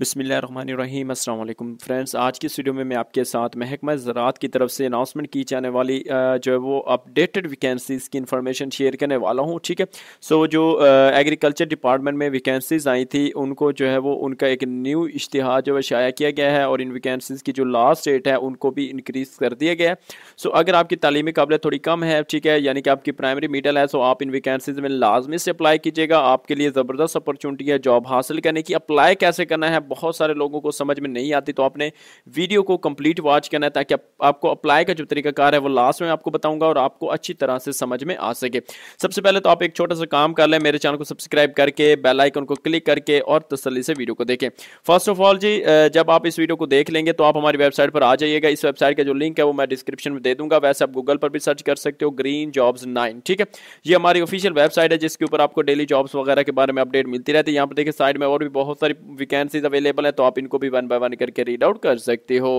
बसमीम अल्लाम फ्रेंड्स आज की स्टीडियो में मैं आपके साथ महकमा ज़रात की तरफ से अनाउंसमेंट की जाने वाली जो है वो अपडेटेड वैकेंसीज़ की इन्फॉर्मेशन शेयर करने वाला हूँ ठीक है सो जो एग्रीकल्चर डिपार्टमेंट में वैकेंसीज़ आई थी उनको जो है वो उनका एक न्यू इश्तहार जो है शाया किया गया है और इन वैकेंसीज़ की जो लास्ट डेट है उनको भी इनक्रीज़ कर दिया गया है सो अगर आपकी तलीमी काबिलियत थोड़ी कम है ठीक है यानी कि आपकी प्राइमरी मीडल है सो तो आप इन वैकेंसीज़ में लाजमी से अप्लाई कीजिएगा आपके लिए ज़बरदस्त अपॉर्चुनिटी है जॉब हासिल करने की अप्लाई कैसे करना है बहुत सारे लोगों को समझ में नहीं आती तो आपने वीडियो को कंप्लीट वॉच करना है ताकि आपको अप्लाई का जो तरीकाकार है वो लास्ट में आपको बताऊंगा और आपको अच्छी तरह से समझ में आ सके सबसे पहले तो आप एक छोटा सा काम कर लें मेरे चैनल को सब्सक्राइब करके बेलाइकन को क्लिक करके और तसली से वीडियो को देखें फर्स्ट ऑफ ऑल जी जब आप इस वीडियो को देख लेंगे तो आप हमारी वेबसाइट पर आ जाइएगा इस वेबसाइट का जो लिंक है वो मैं डिस्क्रिप्शन में दे दूंगा वैसे आप गूगल पर भी सर्च कर सकते हो ग्रीन जॉब्स नाइन ठीक है ये हमारी ऑफिशियल वेबसाइट है जिसके ऊपर आपको डेली जॉब्स वगैरह के बारे में अपडेट मिलती रहती है यहाँ पर देखिए साइड में और भी बहुत सारी वैकेंसीज अवेलेबल अवेलेबल है तो आप इनको भी वन बाय वन करके रीड आउट कर सकते हो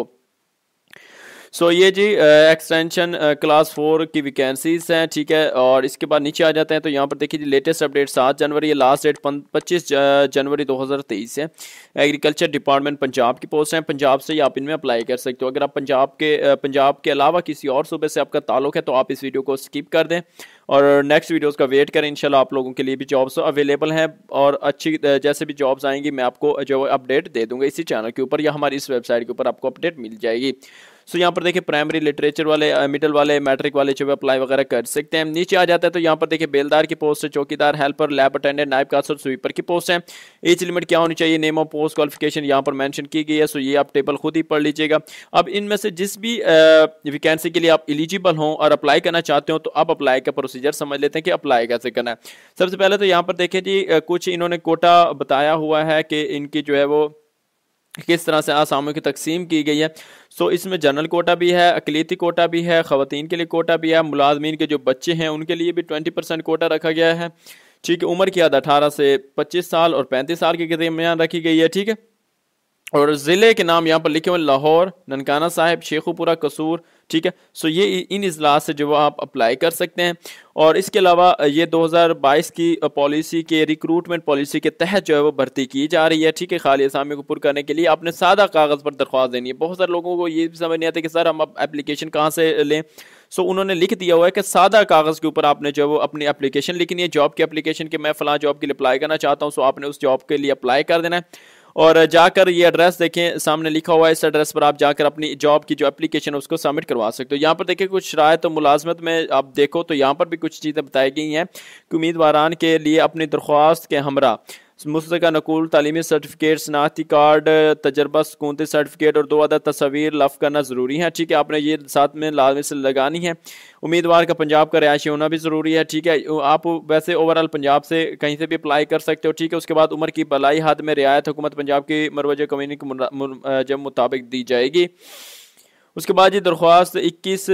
सो so, ये जी एक्सटेंशन क्लास फोर की वैकेंसीज हैं ठीक है और इसके बाद नीचे आ जाते हैं तो यहाँ पर देखिए जी लेटेस्ट अपडेट सात जनवरी लास्ट डेट पच्चीस uh, जनवरी 2023 है एग्रीकल्चर डिपार्टमेंट पंजाब की पोस्ट हैं पंजाब से ही आप इनमें अप्लाई कर सकते हो अगर आप पंजाब के uh, पंजाब के अलावा किसी और सूबे से आपका ताल्लुक है तो आप इस वीडियो को स्किप कर दें और नेक्स्ट वीडियोस का वेट करें इंशाल्लाह आप लोगों के लिए भी जॉब्स अवेलेबल हैं और अच्छी uh, जैसे भी जॉब्स आएंगी मैं आपको जो अपडेट दे दूंगा इसी चैनल के ऊपर या हमारी इस वेबसाइट के ऊपर आपको अपडेट मिल जाएगी सो यहाँ पर देखिए प्राइमरी लिटरेचर वाले मिडिल uh, वाले मैट्रिक वाले जो अप्लाई वगैरह कर सकते हैं नीचे आ जाता है तो यहाँ पर देखिए बेलदार की पोस्ट है चौकीदार हेल्पर लैब अटेंडेंट नाइब कास्टर स्वीपर की पोस्ट है एज लिमिट क्या होनी चाहिए नेम ऑफ पोस्ट क्वालिफिकेशन यहाँ पर मैंशन की गई है सो ये आप टेबल खुद ही पढ़ लीजिएगा अब इनमें से जिस भी वैकेंसी uh, के लिए आप एलिजिबल हों और अप्लाई करना चाहते हो तो आप अप्लाई का प्रोसीजर समझ लेते हैं कि अप्लाई कैसे करना है सबसे पहले तो यहाँ पर देखें जी uh, कुछ इन्होंने कोटा बताया हुआ है कि इनकी जो है वो किस तरह से आसामों की तकसीम की गई है सो इसमें जनरल कोटा भी है अकलीती कोटा भी है ख़वान के लिए कोटा भी है मुलाजमीन के जो बच्चे हैं उनके लिए भी ट्वेंटी परसेंट कोटा रखा गया है ठीक है उम्र की याद अठारह से पच्चीस साल और पैंतीस साल के दरमियान रखी गई है ठीक है और ज़िले के नाम यहाँ पर लिखे हुए लाहौर ननकाना साहिब शेखुपुरा कसूर ठीक है सो ये इन अजलास से जो आप अप्लाई कर सकते हैं और इसके अलावा ये 2022 की पॉलिसी के रिक्रूटमेंट पॉलिसी के तहत जो है वो भर्ती की जा रही है ठीक है खाली असामी को पुर करने के लिए आपने सादा कागज़ पर दरख्वास्त देनी है बहुत सारे लोगों को ये भी समझ नहीं आता कि सर हम अब एप्लीकेशन कहाँ से लें सो उन्होंने लिख दिया हुआ है कि सादा कागज़ के ऊपर आपने जो है वो अपनी एप्लीकेशन लिखनी है जॉब की अप्लीकेशन के मैं फ़लाँ जॉब के लिए अप्लाई करना चाहता हूँ सो आपने उस जॉब के लिए अप्लाई कर देना है और जाकर ये एड्रेस देखें सामने लिखा हुआ है इस एड्रेस पर आप जाकर अपनी जॉब की जो एप्लीकेशन है उसको सबमिट करवा सकते हो यहाँ पर देखिए कुछ राय तो मुलाजमत में आप देखो तो यहाँ पर भी कुछ चीज़ें बताई गई हैं कि उम्मीदवार के लिए अपनी दरख्वास्त के हमरा मुस्तक नकूल तलीमी सर्टिफिकेट शनाख्ती कार्ड तजर्बा सकूनती सर्टिफिकेट और दो अदा तस्वीर लफ करना ज़रूरी है ठीक है आपने ये साथ में लाजमी से लगानी है उम्मीदवार का पंजाब का रिहायशी होना भी ज़रूरी है ठीक है आप वैसे ओवरऑल पंजाब से कहीं से भी अप्लाई कर सकते हो ठीक है उसके बाद उम्र की भलाई हाथ में रियायत हुकूमत पंजाब की मरवज कमीनी के जब मुताबिक दी जाएगी उसके बाद ये दरख्वास्त 21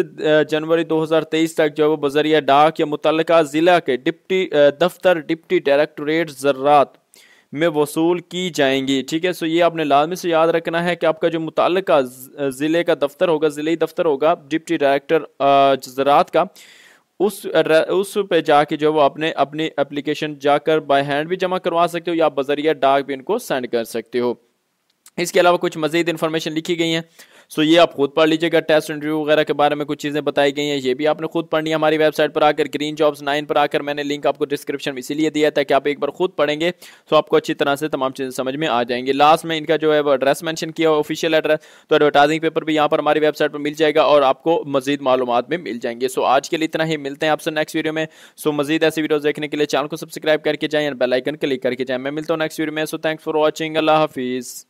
जनवरी 2023 तक जो है वो बजरिया डाक या मुतल ज़िला के डिप्टी दफ्तर डिप्टी डायरेक्टोरेट ज़रात में वसूल की जाएंगी ठीक है सो ये आपने लाजमी से याद रखना है कि आपका जो मुतल ज़िले का दफ्तर होगा ज़िले दफ्तर होगा डिप्टी डायरेक्टर ज़रात का उस उस पे जाके जो वो आपने अपनी एप्लीकेशन जाकर बाय हैंड भी जमा करवा सकते हो या बजरिया डाक भी इनको सेंड कर सकते हो इसके अलावा कुछ मजीद इन्फॉर्मेशन लिखी गई है सो ये आप खुद पढ़ लीजिएगा टेस्ट इंटरव्यू वगैरह के बारे में कुछ चीज़ें बताई गई हैं ये भी आपने खुद पढ़नी है हमारी वेबसाइट पर आकर ग्रीन जॉब्स नाइन पर आकर मैंने लिंक आपको डिस्क्रिप्शन में इसीलिए दिया था कि आप एक बार खुद पढ़ेंगे तो आपको अच्छी तरह से तमाम चीज़ें समझ में आ जाएंगे लास्ट में इनका जो है वो एड्रेस मैंशन किया हुआ ऑफिशियल एड्रेस तो एडवर्टाइजिंग पेपर भी यहाँ पर हमारी वेबसाइट पर मिल जाएगा और आपको मजीद मालूम भी मिल जाएंगे सो आज के लिए इतना ही मिलते हैं आपसे नेक्स्ट वीडियो में सो मजीद ऐसी वीडियो देखने के लिए चैनल को सब्सक्राइब करके जाएँ बेलाइकन क्लिक करके जाएँ मैं मिलता हूँ नेक्स्ट वीडियो में सो थैंक्स फॉर वॉचिंग अल्लाह हाफिज़